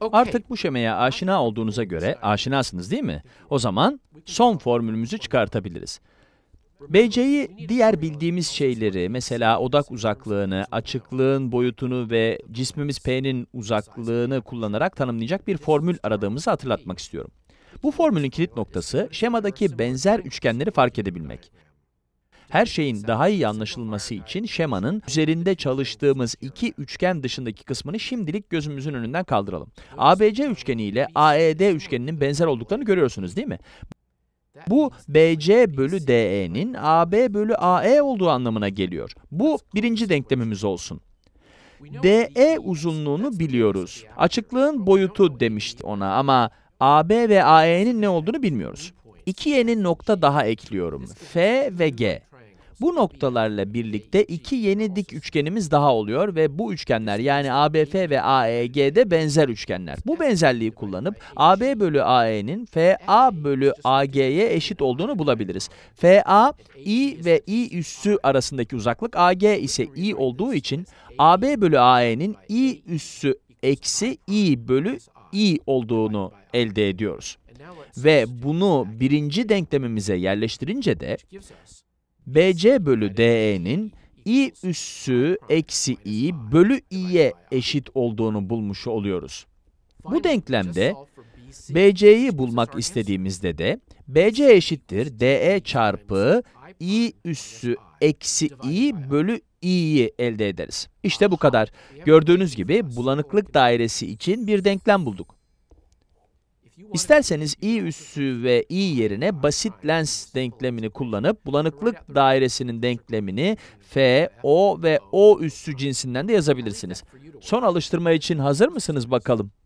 Artık bu şemeye aşina olduğunuza göre aşinasınız değil mi? O zaman son formülümüzü çıkartabiliriz. BC'yi diğer bildiğimiz şeyleri, mesela odak uzaklığını, açıklığın boyutunu ve cismimiz P'nin uzaklığını kullanarak tanımlayacak bir formül aradığımızı hatırlatmak istiyorum. Bu formülün kilit noktası şemadaki benzer üçgenleri fark edebilmek. Her şeyin daha iyi anlaşılması için şemanın üzerinde çalıştığımız iki üçgen dışındaki kısmını şimdilik gözümüzün önünden kaldıralım. ABC üçgeni ile AED üçgeninin benzer olduklarını görüyorsunuz değil mi? Bu BC bölü DE'nin AB bölü AE olduğu anlamına geliyor. Bu birinci denklemimiz olsun. DE uzunluğunu biliyoruz. Açıklığın boyutu demişti ona ama AB ve AE'nin ne olduğunu bilmiyoruz. İki yeni nokta daha ekliyorum. F ve G. Bu noktalarla birlikte iki yeni dik üçgenimiz daha oluyor ve bu üçgenler yani ABF ve AEG'de benzer üçgenler. Bu benzerliği kullanıp AB bölü AE'nin FA bölü AG'ye eşit olduğunu bulabiliriz. FA, I ve I üssü arasındaki uzaklık AG ise I olduğu için AB bölü AE'nin I üssü eksi I bölü i olduğunu elde ediyoruz. Ve bunu birinci denklemimize yerleştirince de BC bölü DE'nin i üssü eksi i bölü i'ye eşit olduğunu bulmuş oluyoruz. Bu denklemde BC'yi bulmak istediğimizde de BC eşittir DE çarpı i üssü eksi i bölü i'yi elde ederiz. İşte bu kadar. Gördüğünüz gibi bulanıklık dairesi için bir denklem bulduk. İsterseniz i üssü ve i yerine basit lens denklemini kullanıp bulanıklık dairesinin denklemini f, o ve o üssü cinsinden de yazabilirsiniz. Son alıştırma için hazır mısınız bakalım?